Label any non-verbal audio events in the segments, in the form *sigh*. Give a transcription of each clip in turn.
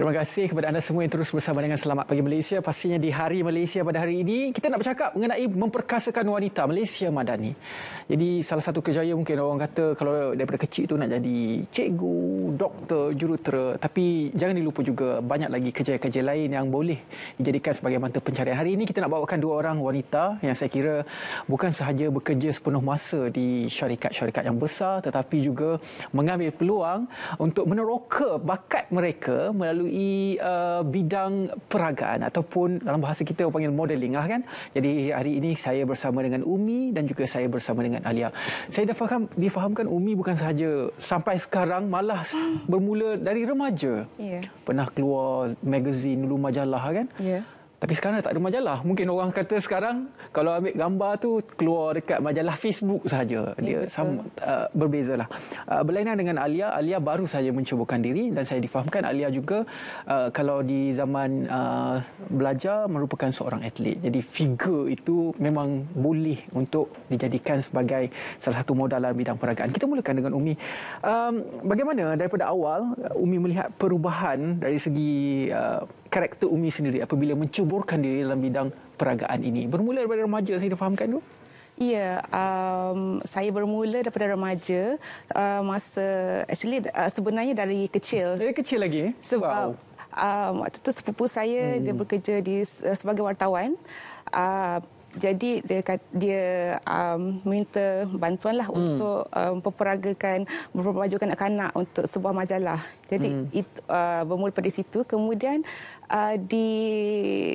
Terima kasih kepada anda semua yang terus bersama dengan Selamat Pagi Malaysia. Pastinya di Hari Malaysia pada hari ini, kita nak bercakap mengenai memperkasakan wanita Malaysia Madani. Jadi salah satu kejayaan mungkin orang kata kalau daripada kecil itu nak jadi cikgu, doktor, jurutera. Tapi jangan dilupa juga banyak lagi kejayaan-kejayaan lain yang boleh dijadikan sebagai mata pencarian. Hari ini kita nak bawakan dua orang wanita yang saya kira bukan sahaja bekerja sepenuh masa di syarikat-syarikat yang besar tetapi juga mengambil peluang untuk meneroka bakat mereka melalui melalui uh, bidang peragaan ataupun dalam bahasa kita panggil modeling lah kan. Jadi hari ini saya bersama dengan Umi dan juga saya bersama dengan Alia. Saya dah faham difahamkan Umi bukan sahaja sampai sekarang malah bermula dari remaja. Yeah. Pernah keluar magazine dulu majalah ah, kan. Yeah. Tapi sekarang tak ada majalah. Mungkin orang kata sekarang kalau ambil gambar tu keluar dekat majalah Facebook saja. Ya, Dia yeah, sama uh, berbezalah. Uh, berlainan dengan Alia, Alia baru saja mencubukan diri dan saya difahamkan Alia juga uh, kalau di zaman uh, belajar merupakan seorang atlet. Jadi figure itu memang boleh untuk dijadikan sebagai salah satu modal dalam bidang peragaan. Kita mulakan dengan Umi. Um, bagaimana daripada awal uh, Umi melihat perubahan dari segi uh, karakter Umi sendiri apabila mencuburkan diri dalam bidang peragaan ini? Bermula daripada remaja saya fahamkan tu. Ya, um, saya bermula daripada remaja uh, masa actually uh, sebenarnya dari kecil. Dari kecil lagi? Eh? Sebab wow. Um, waktu itu sepupu saya hmm. dia bekerja di uh, sebagai wartawan. Uh, jadi dia dia um, minta bantuan lah hmm. untuk um, memperagakan um, memperbajukan anak-anak untuk sebuah majalah. Jadi hmm. itu uh, bermula dari situ. Kemudian uh, di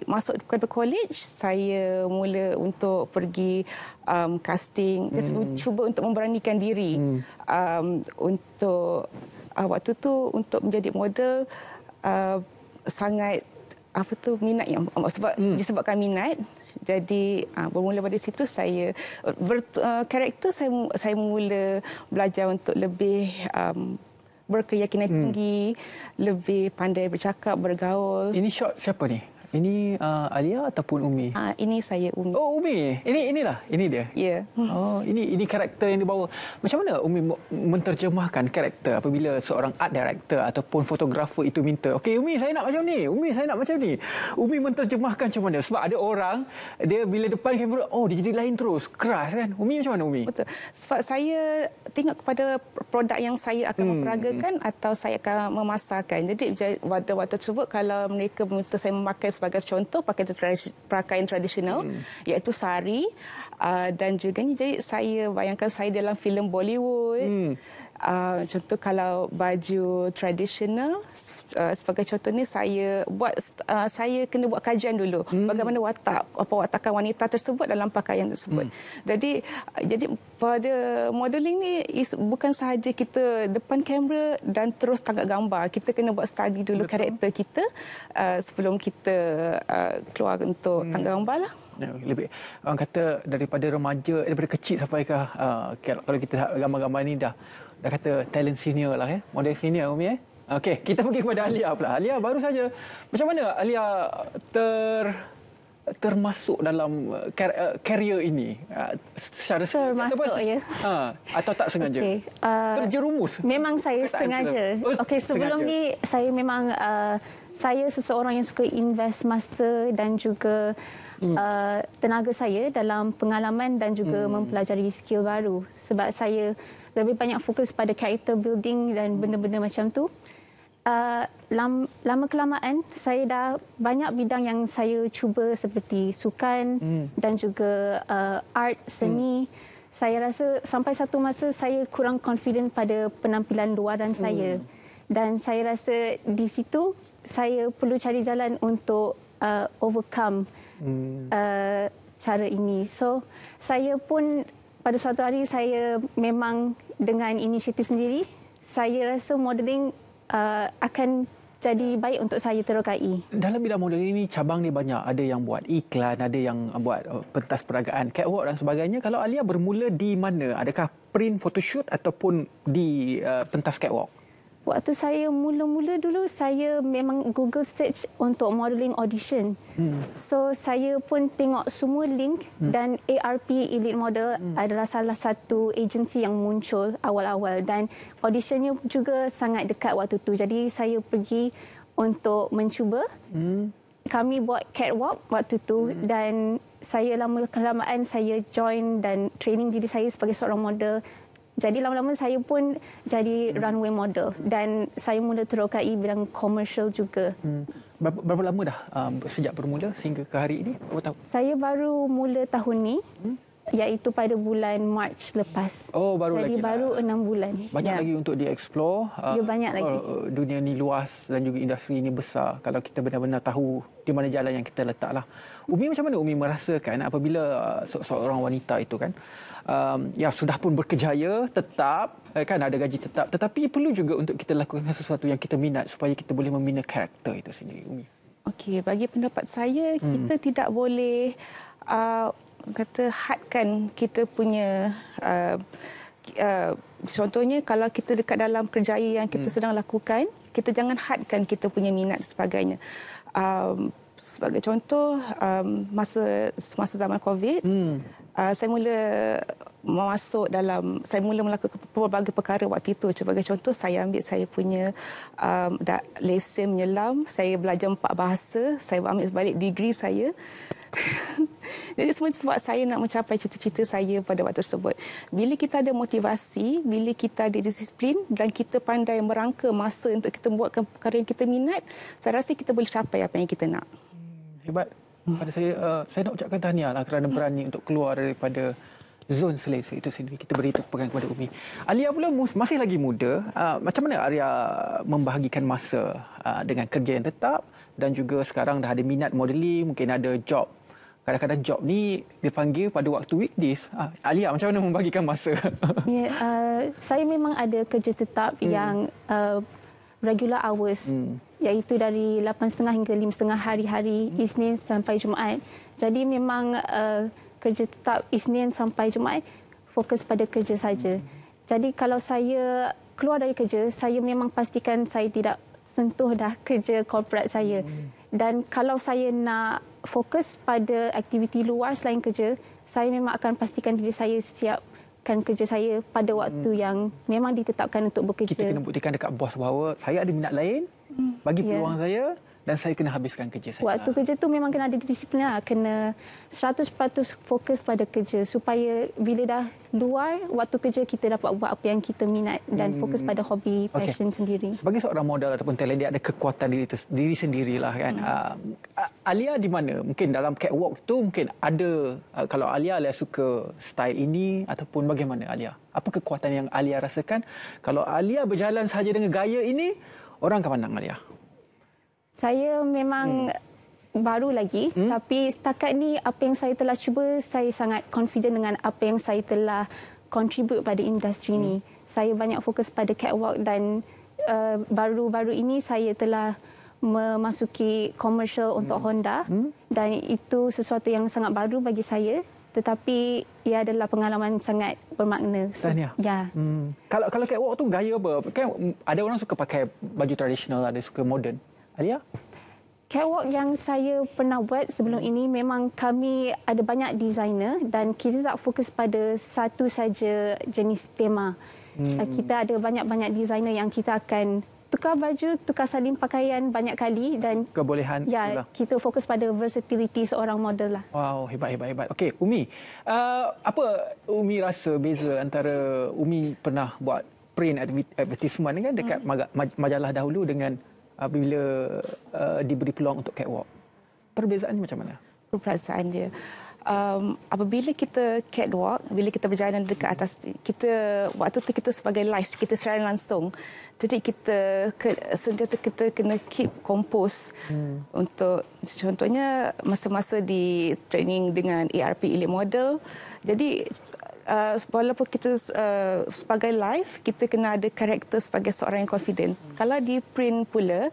masuk ke college saya mula untuk pergi um, casting. Saya hmm. cuba untuk memberanikan diri hmm. um, untuk uh, waktu tu untuk menjadi model uh, sangat apa tu minat yang sebab hmm. disebabkan minat jadi uh, bermula dari situ saya uh, karakter saya saya mula belajar untuk lebih um, berkeyakinan hmm. tinggi, lebih pandai bercakap, bergaul. Ini shot siapa ni? Ini uh, Alia ataupun Umi? Uh, ini saya Umi. Oh Umi. Ini inilah, ini dia. Ya. Yeah. *laughs* Oh, ini ini karakter yang dibawa. Macam mana Umi menterjemahkan karakter apabila seorang art director ataupun fotografer itu minta, "Okey Umi, saya nak macam ni. Umi, saya nak macam ni." Umi menterjemahkan macam mana? Sebab ada orang dia bila depan kamera, oh dia jadi lain terus, keras kan? Umi macam mana Umi? Betul. Sebab saya tengok kepada produk yang saya akan hmm. memperagakan hmm. atau saya akan memasarkan. Jadi pada waktu tersebut kalau mereka minta saya memakai sebagai contoh pakaian pakaian tradisional hmm. iaitu sari uh, dan juga ni jadi saya bayangkan saya dalam filem Bollywood hmm. Uh, contoh kalau baju tradisional uh, sebagai contoh ni saya buat uh, saya kena buat kajian dulu hmm. bagaimana watak apa watakan wanita tersebut dalam pakaian tersebut. Hmm. Jadi jadi pada modeling ni is, bukan sahaja kita depan kamera dan terus tangkap gambar. Kita kena buat study dulu Betul. karakter kita uh, sebelum kita uh, keluar untuk hmm. tangkap gambar lah ya, lebih orang kata daripada remaja daripada kecil sampai ke uh, kalau kita gambar-gambar ni dah dah kata talent senior lah eh. Model senior Umi eh. Okey, kita pergi kepada Alia pula. Alia baru saja. Macam mana Alia ter termasuk dalam uh, uh, career ini uh, secara termasuk, sengaja ya. ha, atau tak sengaja okay. uh, terjerumus memang saya Ketan sengaja oh, okey sebelum ni saya memang uh, saya seseorang yang suka invest masa dan juga hmm. uh, tenaga saya dalam pengalaman dan juga hmm. mempelajari skill baru sebab saya lebih banyak fokus pada character building dan hmm. benda-benda hmm. macam tu. Uh, lama, lama kelamaan saya dah banyak bidang yang saya cuba seperti sukan hmm. dan juga uh, art seni. Hmm. Saya rasa sampai satu masa saya kurang confident pada penampilan luar dan hmm. saya dan saya rasa di situ saya perlu cari jalan untuk uh, overcome hmm. uh, cara ini. So saya pun pada suatu hari saya memang dengan inisiatif sendiri saya rasa modeling uh, akan jadi baik untuk saya terokai. Dalam bidang modeling ini cabang ni banyak. Ada yang buat iklan, ada yang buat uh, pentas peragaan, catwalk dan sebagainya. Kalau Alia bermula di mana? Adakah print photoshoot ataupun di uh, pentas catwalk? Waktu saya mula-mula dulu saya memang Google search untuk modeling audition. Hmm. So saya pun tengok semua link hmm. dan ARP Elite Model hmm. adalah salah satu agensi yang muncul awal-awal dan auditionnya juga sangat dekat waktu tu. Jadi saya pergi untuk mencuba. Hmm. Kami buat catwalk waktu tu hmm. dan saya lama kelamaan saya join dan training diri saya sebagai seorang model jadi lama-lama saya pun jadi hmm. runway model dan saya mula terokai bidang komersial juga. Hmm. Berapa, berapa lama dah um, sejak bermula sehingga ke hari ini? Berapa tahun? Saya baru mula tahun ni. Hmm iaitu pada bulan March lepas. Oh baru Jadi lagi. Jadi lah. baru enam bulan. Banyak ya. lagi untuk dieksplor. Uh, ya banyak uh, lagi. Uh, dunia ni luas dan juga industri ini besar kalau kita benar-benar tahu di mana jalan yang kita letaklah. Umi macam mana Umi merasakan apabila uh, seorang wanita itu kan um, yang sudah pun berkejaya tetap eh, kan ada gaji tetap tetapi perlu juga untuk kita lakukan sesuatu yang kita minat supaya kita boleh membina karakter itu sendiri Umi. Hmm. Okey bagi pendapat saya hmm. kita tidak boleh uh, kata hadkan kita punya uh, uh, contohnya kalau kita dekat dalam kerjaya yang kita hmm. sedang lakukan kita jangan hadkan kita punya minat sebagainya. Um, sebagai contoh um, masa semasa zaman Covid hmm. Ah, saya mula masuk dalam saya mula melakukan pelbagai perkara waktu itu sebagai contoh saya ambil saya punya um, da, lesen menyelam saya belajar empat bahasa saya ambil balik degree saya *laughs* jadi semua itu buat saya nak mencapai cita-cita saya pada waktu tersebut. Bila kita ada motivasi, bila kita ada disiplin dan kita pandai merangka masa untuk kita buatkan perkara yang kita minat, saya rasa kita boleh capai apa yang kita nak. Hmm, hebat pada saya uh, saya nak ucapkan tahniah lah kerana berani untuk keluar daripada zon selesa itu sendiri. Kita beri tepukan kepada Umi. Alia pula masih lagi muda. Uh, macam mana Alia membahagikan masa uh, dengan kerja yang tetap dan juga sekarang dah ada minat modeling, mungkin ada job. Kadang-kadang job ni dipanggil pada waktu weekdays. Uh, Alia, macam mana membahagikan masa? Yeah, ya, uh, saya memang ada kerja tetap hmm. yang uh, regular hours hmm. iaitu dari 8.30 hingga 5.30 hari-hari hmm. Isnin sampai Jumaat. Jadi memang uh, kerja tetap Isnin sampai Jumaat fokus pada kerja saja. Hmm. Jadi kalau saya keluar dari kerja, saya memang pastikan saya tidak sentuh dah *laughs* kerja korporat saya. Hmm. Dan kalau saya nak fokus pada aktiviti luar selain kerja, saya memang akan pastikan diri saya siap buktikan kerja saya pada hmm. waktu hmm. yang memang ditetapkan untuk bekerja. Kita kena buktikan dekat bos bahawa saya ada minat lain. Hmm. Bagi ya. peluang yeah. saya, dan saya kena habiskan kerja saya. Waktu kerja tu memang kena ada disiplin lah. Kena 100% fokus pada kerja supaya bila dah luar, waktu kerja kita dapat buat apa yang kita minat dan hmm. fokus pada hobi, passion okay. sendiri. Sebagai seorang model ataupun talent, dia ada kekuatan diri, diri sendirilah kan. Hmm. Uh, Alia di mana? Mungkin dalam catwalk tu mungkin ada, uh, kalau Alia, Alia suka style ini ataupun bagaimana Alia? Apa kekuatan yang Alia rasakan? Kalau Alia berjalan saja dengan gaya ini, orang akan pandang Alia? Saya memang hmm. baru lagi hmm? tapi setakat ni apa yang saya telah cuba saya sangat confident dengan apa yang saya telah contribute pada industri hmm. ni. Saya banyak fokus pada catwalk dan uh, baru-baru ini saya telah memasuki komersial hmm. untuk Honda hmm? dan itu sesuatu yang sangat baru bagi saya tetapi ia adalah pengalaman sangat bermakna. Tahniah. Ya. Hmm. Kalau kalau catwalk tu gaya apa? Kan ada orang suka pakai baju tradisional, ada suka moden. Alia? Catwalk yang saya pernah buat sebelum ini memang kami ada banyak desainer dan kita tak fokus pada satu saja jenis tema. Hmm. Eh, kita ada banyak-banyak desainer yang kita akan tukar baju, tukar salin pakaian banyak kali dan kebolehan. Ya, kita fokus pada versatility seorang model lah. Wow, hebat hebat hebat. Okey, Umi. Uh, apa Umi rasa beza antara Umi pernah buat print advertisement kan dekat hmm. majalah dahulu dengan apabila uh, diberi peluang untuk catwalk. Perbezaannya macam mana? Perbezaan dia. Um, apabila kita catwalk, bila kita berjalan dekat atas, kita waktu tu kita sebagai live, kita secara langsung. Jadi kita ke, sentiasa kita kena keep kompos hmm. untuk contohnya masa-masa di training dengan ERP Elite Model. Jadi uh, walaupun kita uh, sebagai live, kita kena ada karakter sebagai seorang yang confident. Hmm. Kalau di print pula,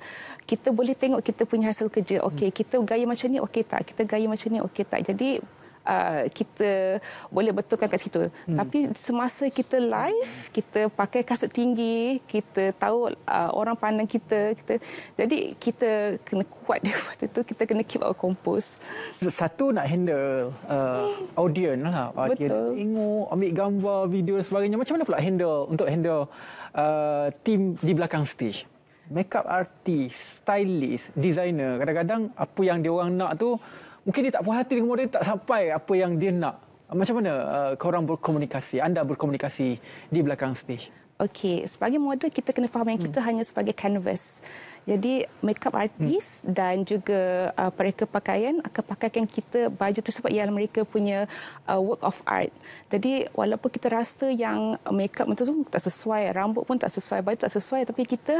kita boleh tengok kita punya hasil kerja. Okey, hmm. kita gaya macam ni okey tak? Kita gaya macam ni okey tak? Jadi Uh, kita boleh betulkan kat situ. Hmm. Tapi semasa kita live, kita pakai kasut tinggi, kita tahu uh, orang pandang kita, kita jadi kita kena kuat dia *laughs* waktu itu kita kena keep our kompos. Satu nak handle uh, audience lah. Ah, Betul. Dia tengok, ambil gambar, video dan sebagainya. Macam mana pula handle untuk handle uh, team di belakang stage? makeup artist, stylist, designer, kadang-kadang apa yang dia orang nak tu mungkin dia tak puas hati dengan model tak sampai apa yang dia nak. Macam mana uh, korang berkomunikasi, anda berkomunikasi di belakang stage? Okey, sebagai model kita kena faham yang kita hmm. hanya sebagai canvas. Jadi makeup artist hmm. dan juga uh, pereka pakaian akan pakaikan kita baju tersebut ialah mereka punya uh, work of art. Jadi walaupun kita rasa yang makeup itu tak sesuai, rambut pun tak sesuai, baju tak sesuai tapi kita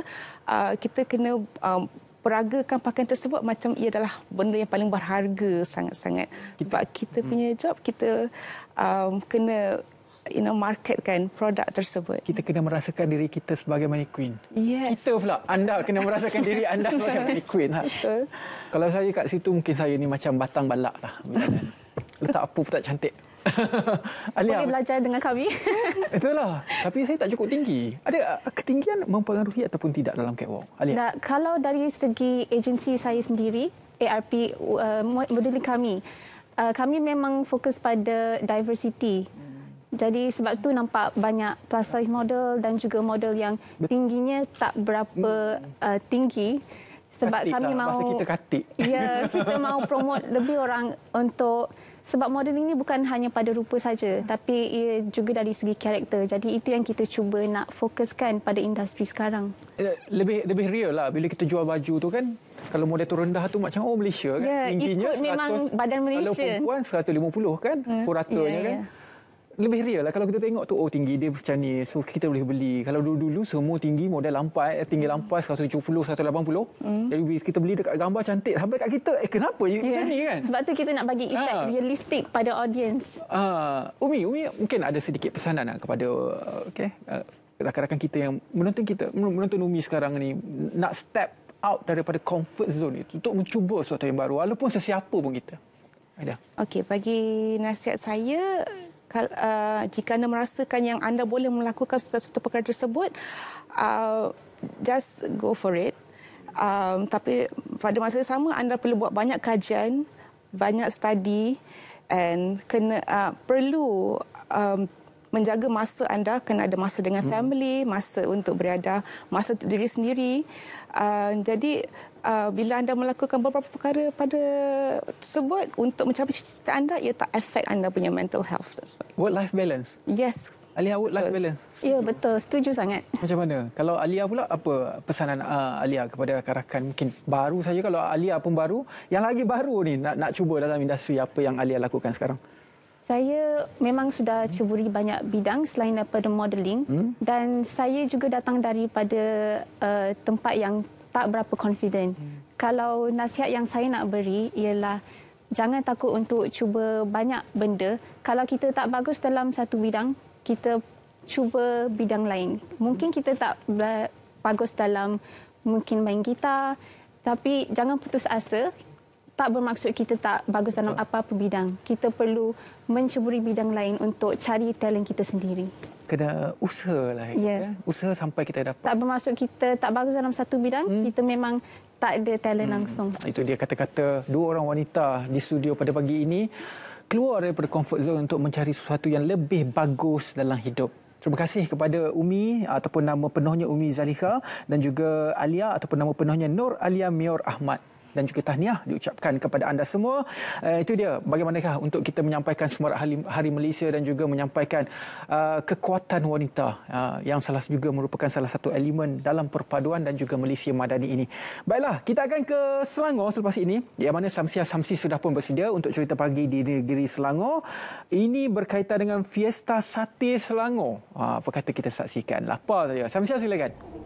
uh, kita kena um, peragakan pakaian tersebut macam ia adalah benda yang paling berharga sangat-sangat. Kita, Sebab kita hmm. punya job, kita um, kena you know, marketkan produk tersebut. Kita kena merasakan diri kita sebagai mannequin. Yes. Kita pula, anda kena merasakan diri anda *laughs* sebagai mannequin. Ha. Lah. Kalau saya kat situ, mungkin saya ni macam batang balak lah. *laughs* Letak apa pun tak cantik. *laughs* Alia, Boleh belajar dengan kami. *laughs* itulah. Tapi saya tak cukup tinggi. Ada ah, ketinggian mempengaruhi ataupun tidak dalam catwalk? Alia. Nah, kalau dari segi agensi saya sendiri, ARP uh, model kami, uh, kami memang fokus pada diversity. Hmm. Jadi sebab tu nampak banyak plus size model dan juga model yang tingginya tak berapa hmm. uh, tinggi sebab katik kami lah, mahu kita katik. Ya, kita mahu promote *laughs* lebih orang untuk sebab modeling ni bukan hanya pada rupa saja tapi ia juga dari segi karakter jadi itu yang kita cuba nak fokuskan pada industri sekarang eh, lebih lebih real lah bila kita jual baju tu kan kalau model tu rendah tu macam oh Malaysia kan yeah, tingginya ikut 100, memang badan Malaysia kalau perempuan 150 kan yeah. Hmm. peraturnya yeah, yeah. kan ya lebih real lah kalau kita tengok tu oh tinggi dia macam ni so kita boleh beli kalau dulu-dulu semua tinggi modal lampai eh, tinggi lampai 170 180 mm. jadi kita beli dekat gambar cantik sampai kat kita eh kenapa yeah. macam ya. ni kan sebab tu kita nak bagi ah. effect ha. realistik pada audience uh, Umi Umi mungkin ada sedikit pesanan lah kepada uh, okay, uh, rakan-rakan kita yang menonton kita menonton Umi sekarang ni nak step out daripada comfort zone itu untuk mencuba sesuatu yang baru walaupun sesiapa pun kita Aida. Okey, bagi nasihat saya, kal, uh, jika anda merasakan yang anda boleh melakukan sesuatu perkara tersebut, uh, just go for it. Um, tapi pada masa yang sama anda perlu buat banyak kajian, banyak study and kena uh, perlu um, menjaga masa anda kena ada masa dengan hmm. family, masa untuk berada, masa untuk diri sendiri. Uh, jadi uh, bila anda melakukan beberapa perkara pada tersebut untuk mencapai cita-cita anda, ia tak efek anda punya mental health. Work life balance. Yes. Alia work life balance. Ya betul, setuju sangat. Macam mana? Kalau Alia pula apa pesanan uh, ah, Alia kepada rakan-rakan mungkin baru saja kalau Alia pun baru, yang lagi baru ni nak nak cuba dalam industri apa yang Alia lakukan sekarang? Saya memang sudah ceburi banyak bidang selain daripada modeling hmm? dan saya juga datang daripada uh, tempat yang tak berapa confident. Hmm. Kalau nasihat yang saya nak beri ialah jangan takut untuk cuba banyak benda. Kalau kita tak bagus dalam satu bidang, kita cuba bidang lain. Mungkin kita tak bagus dalam mungkin main gitar, tapi jangan putus asa tak bermaksud kita tak bagus dalam apa-apa bidang. Kita perlu menceburi bidang lain untuk cari talent kita sendiri. Kena usaha lah. Eh, ya. Ya. Usaha sampai kita dapat. Tak bermaksud kita tak bagus dalam satu bidang, hmm. kita memang tak ada talent hmm. langsung. Itu dia kata-kata dua orang wanita di studio pada pagi ini. Keluar daripada comfort zone untuk mencari sesuatu yang lebih bagus dalam hidup. Terima kasih kepada Umi ataupun nama penuhnya Umi Zalika dan juga Alia ataupun nama penuhnya Nur Alia Mior Ahmad dan juga tahniah diucapkan kepada anda semua. Uh, itu dia bagaimanakah untuk kita menyampaikan semarak hari, hari Malaysia dan juga menyampaikan uh, kekuatan wanita uh, yang salah juga merupakan salah satu elemen dalam perpaduan dan juga Malaysia Madani ini. Baiklah, kita akan ke Selangor selepas ini. Di mana Samsia Samsi sudah pun bersedia untuk cerita pagi di negeri Selangor. Ini berkaitan dengan Fiesta Sate Selangor. Uh, apa kata kita saksikan? Lapar saja. Samsia silakan.